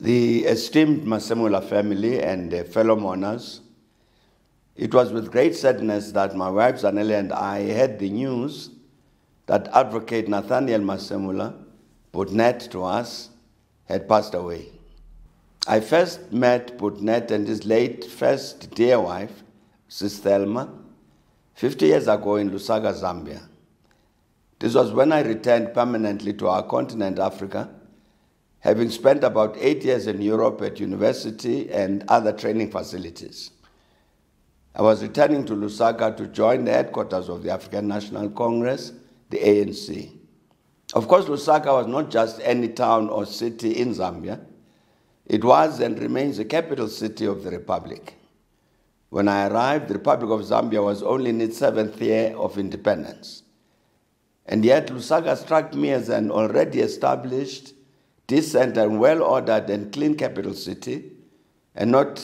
The esteemed Masemula family and fellow mourners, it was with great sadness that my wife Zanele and I heard the news that advocate Nathaniel Masemula, Putnet to us, had passed away. I first met Putnet and his late first dear wife, Sister Thelma, 50 years ago in Lusaka, Zambia. This was when I returned permanently to our continent, Africa, having spent about eight years in Europe at university and other training facilities. I was returning to Lusaka to join the headquarters of the African National Congress, the ANC. Of course, Lusaka was not just any town or city in Zambia. It was and remains the capital city of the Republic. When I arrived, the Republic of Zambia was only in its seventh year of independence. And yet, Lusaka struck me as an already established decent and well-ordered and clean capital city, and not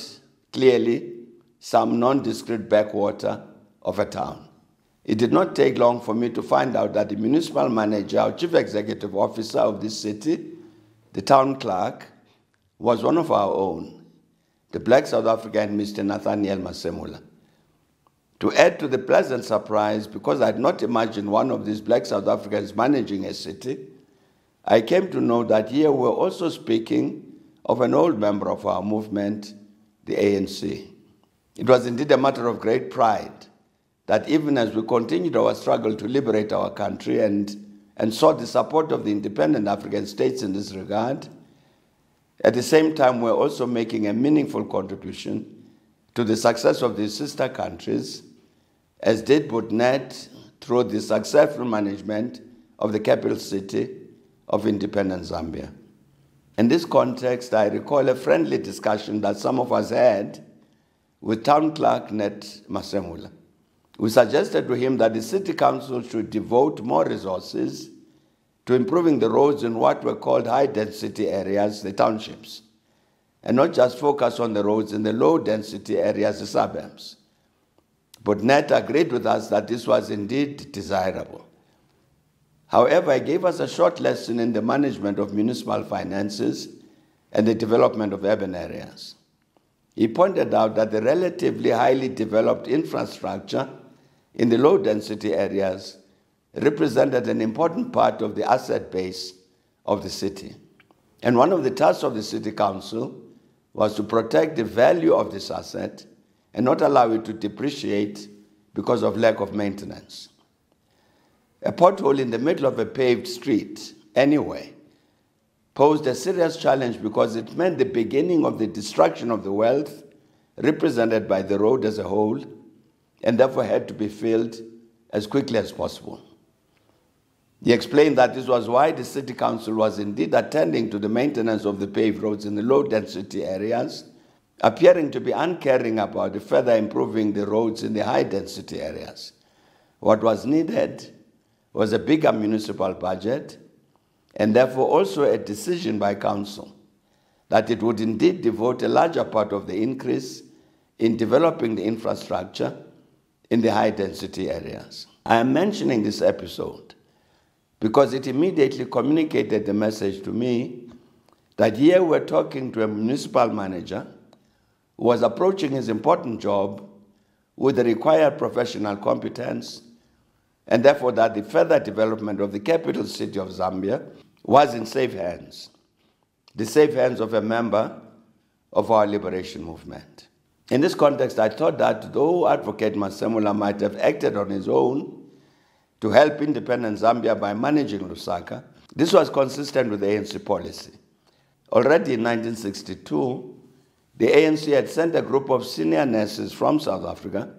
clearly some nondescript backwater of a town. It did not take long for me to find out that the municipal manager or chief executive officer of this city, the town clerk, was one of our own, the black South African Mr. Nathaniel Masemula. To add to the pleasant surprise, because I had not imagined one of these black South Africans managing a city, I came to know that here we're also speaking of an old member of our movement, the ANC. It was indeed a matter of great pride that even as we continued our struggle to liberate our country and, and sought the support of the independent African states in this regard, at the same time we're also making a meaningful contribution to the success of the sister countries, as did Butnet through the successful management of the capital city of independent Zambia. In this context, I recall a friendly discussion that some of us had with town clerk Net Masemula. We suggested to him that the city council should devote more resources to improving the roads in what were called high density areas, the townships, and not just focus on the roads in the low density areas, the suburbs. But Net agreed with us that this was indeed desirable. However, he gave us a short lesson in the management of municipal finances and the development of urban areas. He pointed out that the relatively highly developed infrastructure in the low density areas represented an important part of the asset base of the city. And one of the tasks of the city council was to protect the value of this asset and not allow it to depreciate because of lack of maintenance. A pothole in the middle of a paved street, anyway, posed a serious challenge because it meant the beginning of the destruction of the wealth represented by the road as a whole and therefore had to be filled as quickly as possible. He explained that this was why the city council was indeed attending to the maintenance of the paved roads in the low density areas, appearing to be uncaring about further improving the roads in the high density areas. What was needed was a bigger municipal budget and therefore also a decision by council that it would indeed devote a larger part of the increase in developing the infrastructure in the high density areas. I am mentioning this episode because it immediately communicated the message to me that here we're talking to a municipal manager who was approaching his important job with the required professional competence and therefore that the further development of the capital city of Zambia was in safe hands, the safe hands of a member of our liberation movement. In this context, I thought that though Advocate Masemula might have acted on his own to help independent Zambia by managing Lusaka, this was consistent with the ANC policy. Already in 1962, the ANC had sent a group of senior nurses from South Africa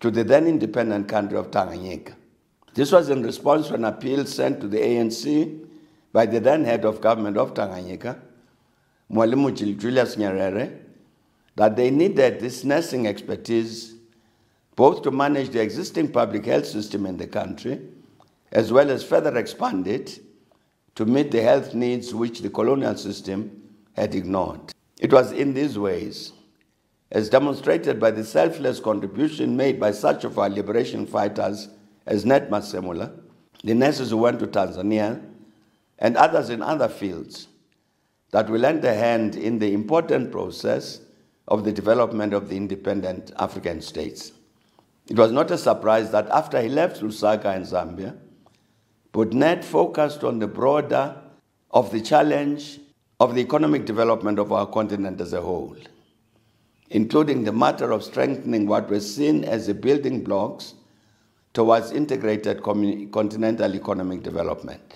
to the then independent country of Tanganyika. This was in response to an appeal sent to the ANC by the then head of government of Tanganyika, Mwalimu Julius Nyerere, that they needed this nursing expertise both to manage the existing public health system in the country as well as further expand it to meet the health needs which the colonial system had ignored. It was in these ways, as demonstrated by the selfless contribution made by such of our liberation fighters as Ned Masemula, the nurses who went to Tanzania, and others in other fields that will lend a hand in the important process of the development of the independent African states. It was not a surprise that after he left Lusaka in Zambia, Butnet focused on the broader of the challenge of the economic development of our continent as a whole, including the matter of strengthening what were seen as the building blocks towards integrated continental economic development,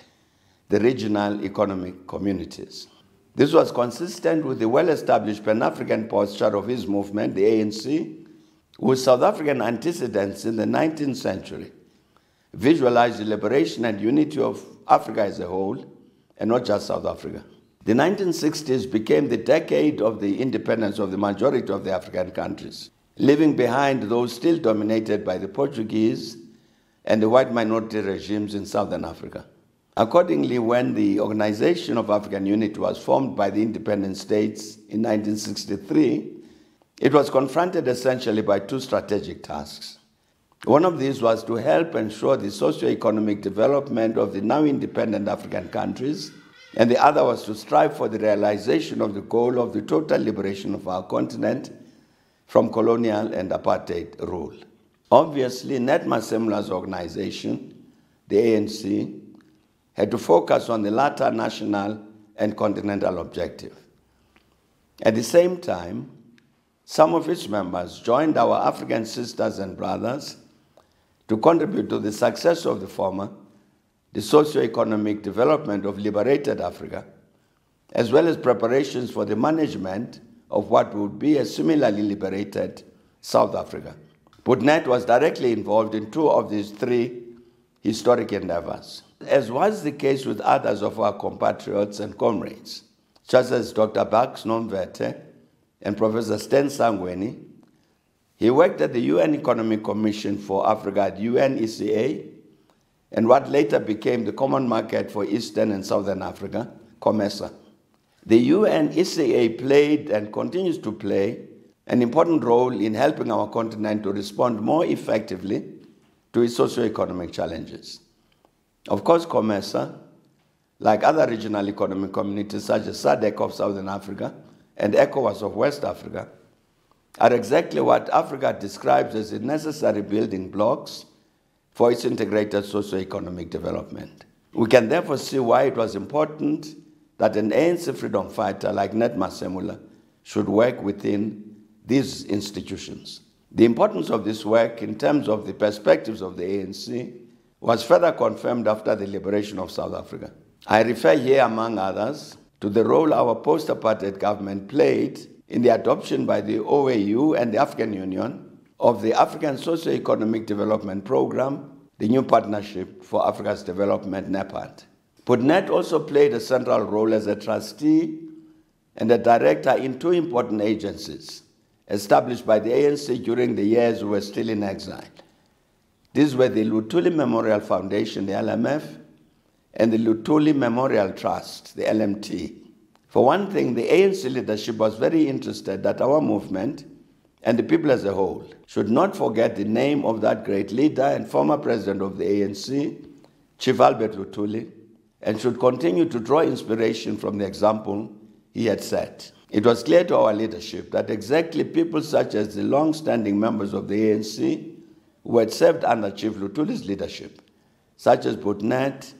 the regional economic communities. This was consistent with the well-established Pan-African posture of his movement, the ANC, whose South African antecedents in the 19th century visualized the liberation and unity of Africa as a whole, and not just South Africa. The 1960s became the decade of the independence of the majority of the African countries, leaving behind those still dominated by the Portuguese and the white minority regimes in southern Africa. Accordingly, when the Organization of African Unity was formed by the independent states in 1963, it was confronted essentially by two strategic tasks. One of these was to help ensure the socio-economic development of the now independent African countries, and the other was to strive for the realization of the goal of the total liberation of our continent from colonial and apartheid rule. Obviously, Netma Masemla's organization, the ANC, had to focus on the latter national and continental objective. At the same time, some of its members joined our African sisters and brothers to contribute to the success of the former, the socio-economic development of liberated Africa, as well as preparations for the management of what would be a similarly liberated South Africa. Putnet was directly involved in two of these three historic endeavors, as was the case with others of our compatriots and comrades, such as Dr. Bax Nomvete and Professor Sten Sangweni. He worked at the UN Economic Commission for Africa at UNECA and what later became the Common Market for Eastern and Southern Africa, COMESA. The UNECA played and continues to play an important role in helping our continent to respond more effectively to its socio-economic challenges. Of course, COMESA, like other regional economic communities such as SADC of Southern Africa and ECOWAS of West Africa, are exactly what Africa describes as the necessary building blocks for its integrated socio-economic development. We can therefore see why it was important that an ANC freedom fighter like Ned Masemula should work within these institutions. The importance of this work in terms of the perspectives of the ANC was further confirmed after the liberation of South Africa. I refer here, among others, to the role our post apartheid government played in the adoption by the OAU and the African Union of the African Socio-Economic Development Programme, the new Partnership for Africa's Development, NEPAD. Putnet also played a central role as a trustee and a director in two important agencies established by the ANC during the years we were still in exile. These were the Lutuli Memorial Foundation, the LMF, and the Lutuli Memorial Trust, the LMT. For one thing, the ANC leadership was very interested that our movement and the people as a whole should not forget the name of that great leader and former president of the ANC, Chief Albert Lutuli, and should continue to draw inspiration from the example he had set. It was clear to our leadership that exactly people such as the long-standing members of the ANC who had served under Chief Lutuli's leadership, such as Butnet,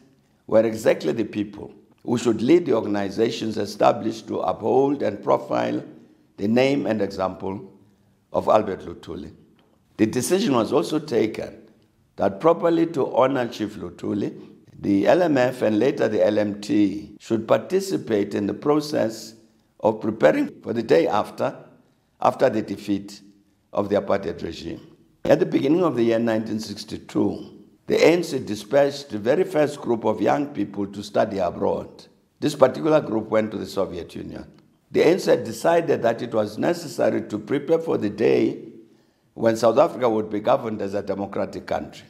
were exactly the people who should lead the organizations established to uphold and profile the name and example of Albert Lutuli. The decision was also taken that properly to honor Chief Lutuli, the LMF and later the LMT should participate in the process of preparing for the day after, after the defeat of the apartheid regime. At the beginning of the year 1962, the ANC dispatched the very first group of young people to study abroad. This particular group went to the Soviet Union. The ANC decided that it was necessary to prepare for the day when South Africa would be governed as a democratic country.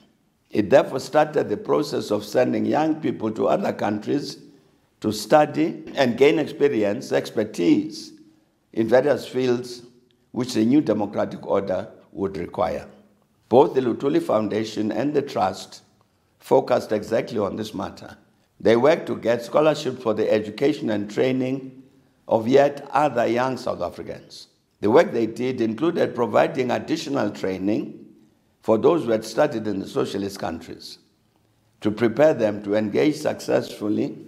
It therefore started the process of sending young people to other countries to study and gain experience, expertise in various fields which the new democratic order would require. Both the Lutuli Foundation and the Trust focused exactly on this matter. They worked to get scholarships for the education and training of yet other young South Africans. The work they did included providing additional training for those who had studied in the socialist countries to prepare them to engage successfully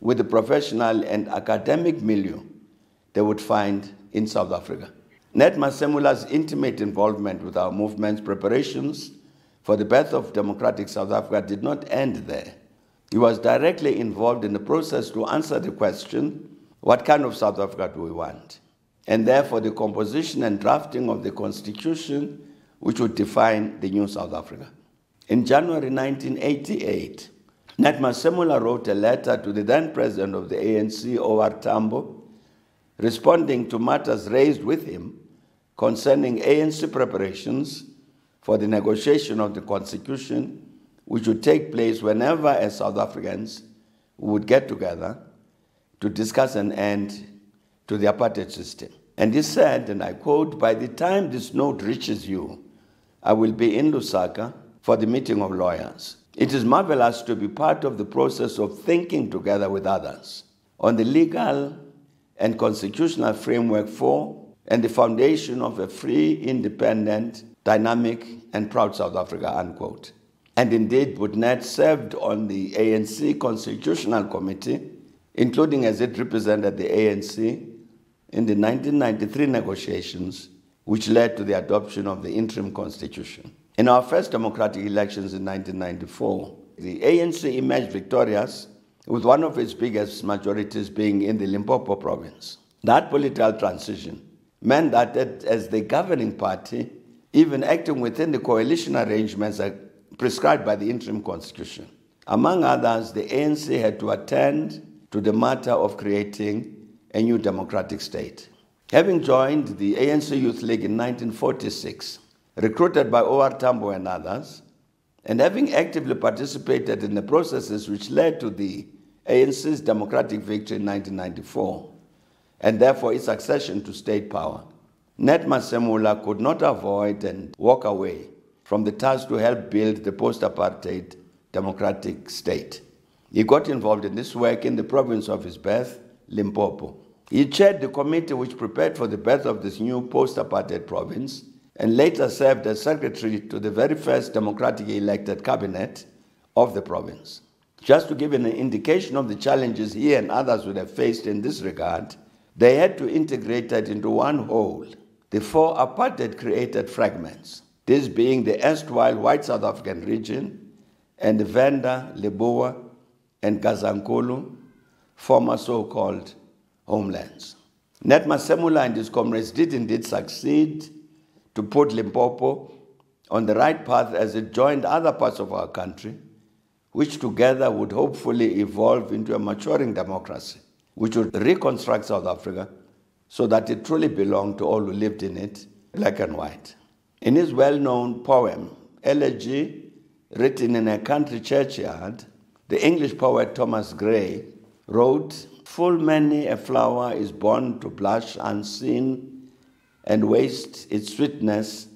with the professional and academic milieu they would find in South Africa. Ned Masemula's intimate involvement with our movement's preparations for the birth of democratic South Africa did not end there. He was directly involved in the process to answer the question, what kind of South Africa do we want? And therefore the composition and drafting of the constitution which would define the new South Africa. In January 1988, Netma Semula wrote a letter to the then president of the ANC, Owar Tambo, responding to matters raised with him concerning ANC preparations for the negotiation of the constitution, which would take place whenever as South Africans would get together to discuss an end to the apartheid system. And he said, and I quote, By the time this note reaches you, I will be in Lusaka for the meeting of lawyers. It is marvelous to be part of the process of thinking together with others on the legal and constitutional framework for and the foundation of a free, independent, dynamic, and proud South Africa, unquote. And indeed, Butnet served on the ANC Constitutional Committee, including as it represented the ANC in the 1993 negotiations, which led to the adoption of the interim constitution. In our first democratic elections in 1994, the ANC emerged victorious with one of its biggest majorities being in the Limpopo province. That political transition meant that it, as the governing party, even acting within the coalition arrangements prescribed by the interim constitution. Among others, the ANC had to attend to the matter of creating a new democratic state. Having joined the ANC Youth League in 1946, recruited by O.R. Tambo and others, and having actively participated in the processes which led to the ANC's democratic victory in 1994, and therefore its accession to state power, Net Masemula could not avoid and walk away from the task to help build the post-apartheid democratic state. He got involved in this work in the province of his birth, Limpopo. He chaired the committee which prepared for the birth of this new post-apartheid province and later served as secretary to the very first democratically elected cabinet of the province. Just to give an indication of the challenges he and others would have faced in this regard, they had to integrate it into one whole, the four apartheid created fragments, this being the erstwhile white South African region and the Venda, Leboa, and Gazankulu, former so called homelands. Netma Semula and his comrades did indeed succeed to put Limpopo on the right path as it joined other parts of our country, which together would hopefully evolve into a maturing democracy, which would reconstruct South Africa so that it truly belonged to all who lived in it, black and white. In his well known poem, Elegy, written in a country churchyard, the English poet Thomas Gray wrote, Full many a flower is born to blush unseen and waste its sweetness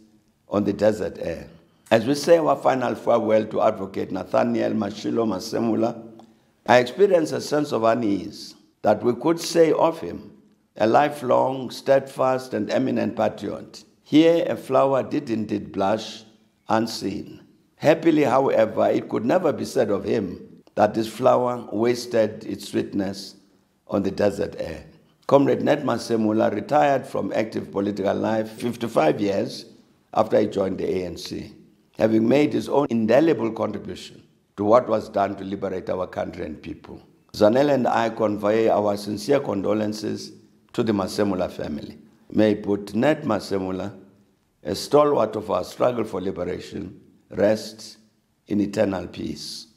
on the desert air. As we say our final farewell to advocate Nathaniel Mashilo Masemula, I experience a sense of unease that we could say of him, a lifelong, steadfast, and eminent patriot. Here a flower did indeed blush unseen. Happily, however, it could never be said of him that this flower wasted its sweetness on the desert air. Comrade Netma Semula retired from active political life 55 years after he joined the ANC, having made his own indelible contribution to what was done to liberate our country and people. Zanel and I convey our sincere condolences to the Masemula family. May Net Masemula, a stalwart of our struggle for liberation, rest in eternal peace.